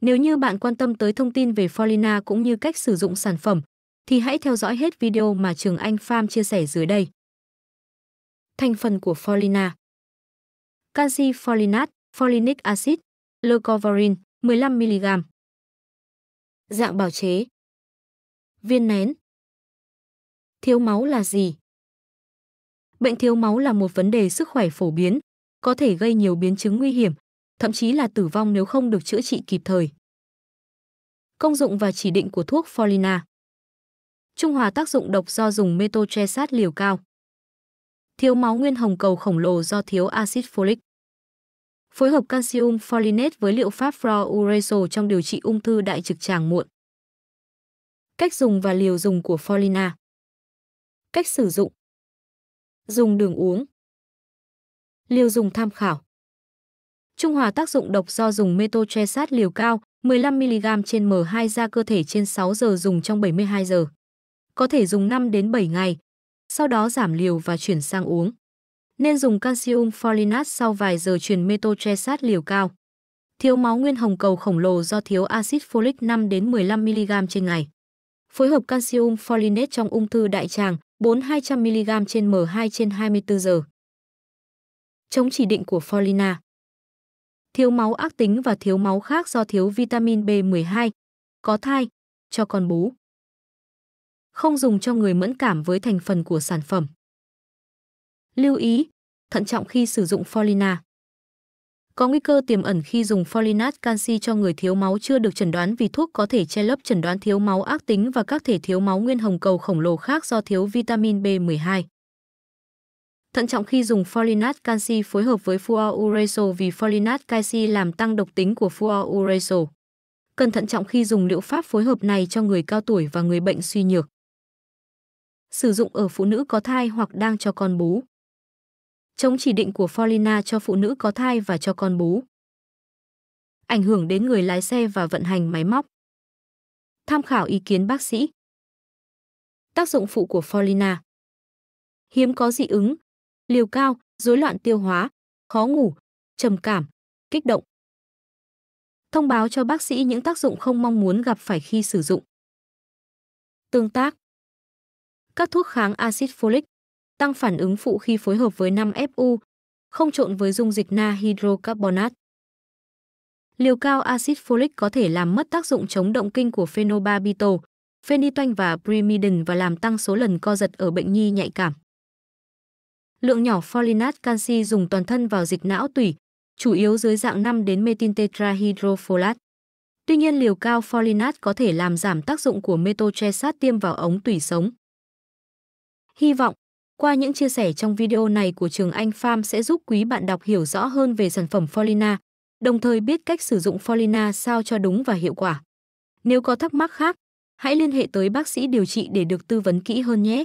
Nếu như bạn quan tâm tới thông tin về Folina cũng như cách sử dụng sản phẩm, thì hãy theo dõi hết video mà Trường Anh Farm chia sẻ dưới đây. Thành phần của Folina Canxi folinat, folinic acid, leucovorin 15mg Dạng bào chế Viên nén Thiếu máu là gì? Bệnh thiếu máu là một vấn đề sức khỏe phổ biến, có thể gây nhiều biến chứng nguy hiểm, thậm chí là tử vong nếu không được chữa trị kịp thời. Công dụng và chỉ định của thuốc Folina Trung hòa tác dụng độc do dùng methotrexate liều cao. Thiếu máu nguyên hồng cầu khổng lồ do thiếu axit folic. Phối hợp calcium folinate với liệu pháp fluouracil trong điều trị ung thư đại trực tràng muộn. Cách dùng và liều dùng của Folina Cách sử dụng Dùng đường uống Liều dùng tham khảo trung hòa tác dụng độc do dùng methotrexat liều cao 15mg trên M2 ra cơ thể trên 6 giờ dùng trong 72 giờ. Có thể dùng 5 đến 7 ngày, sau đó giảm liều và chuyển sang uống. Nên dùng calcium folinat sau vài giờ truyền methotrexat liều cao. Thiếu máu nguyên hồng cầu khổng lồ do thiếu axit folic 5 đến 15mg trên ngày. Phối hợp calcium folinate trong ung thư đại tràng 4-200mg trên M2 trên 24 giờ. Chống chỉ định của Folina thiếu máu ác tính và thiếu máu khác do thiếu vitamin B12, có thai, cho con bú. Không dùng cho người mẫn cảm với thành phần của sản phẩm. Lưu ý, thận trọng khi sử dụng Folina. Có nguy cơ tiềm ẩn khi dùng folinat canxi cho người thiếu máu chưa được chẩn đoán vì thuốc có thể che lấp chẩn đoán thiếu máu ác tính và các thể thiếu máu nguyên hồng cầu khổng lồ khác do thiếu vitamin B12. Thận trọng khi dùng folinat canxi phối hợp với fluouracil vì folinat canxi làm tăng độc tính của fluouracil. Cần thận trọng khi dùng liệu pháp phối hợp này cho người cao tuổi và người bệnh suy nhược. Sử dụng ở phụ nữ có thai hoặc đang cho con bú. Chống chỉ định của folina cho phụ nữ có thai và cho con bú. Ảnh hưởng đến người lái xe và vận hành máy móc. Tham khảo ý kiến bác sĩ. Tác dụng phụ của folina hiếm có dị ứng, liều cao, rối loạn tiêu hóa, khó ngủ, trầm cảm, kích động. Thông báo cho bác sĩ những tác dụng không mong muốn gặp phải khi sử dụng. Tương tác Các thuốc kháng axit folic, tăng phản ứng phụ khi phối hợp với 5FU, không trộn với dung dịch na hydrocarbonat. Liều cao axit folic có thể làm mất tác dụng chống động kinh của phenobarbital, phenytoin và primidin và làm tăng số lần co giật ở bệnh nhi nhạy cảm. Lượng nhỏ folinat canxi dùng toàn thân vào dịch não tủy, chủ yếu dưới dạng 5 đến metin tetrahydrofolat. Tuy nhiên liều cao folinat có thể làm giảm tác dụng của metotrexat tiêm vào ống tủy sống. Hy vọng, qua những chia sẻ trong video này của trường Anh Farm sẽ giúp quý bạn đọc hiểu rõ hơn về sản phẩm Folina, đồng thời biết cách sử dụng Folina sao cho đúng và hiệu quả. Nếu có thắc mắc khác, hãy liên hệ tới bác sĩ điều trị để được tư vấn kỹ hơn nhé.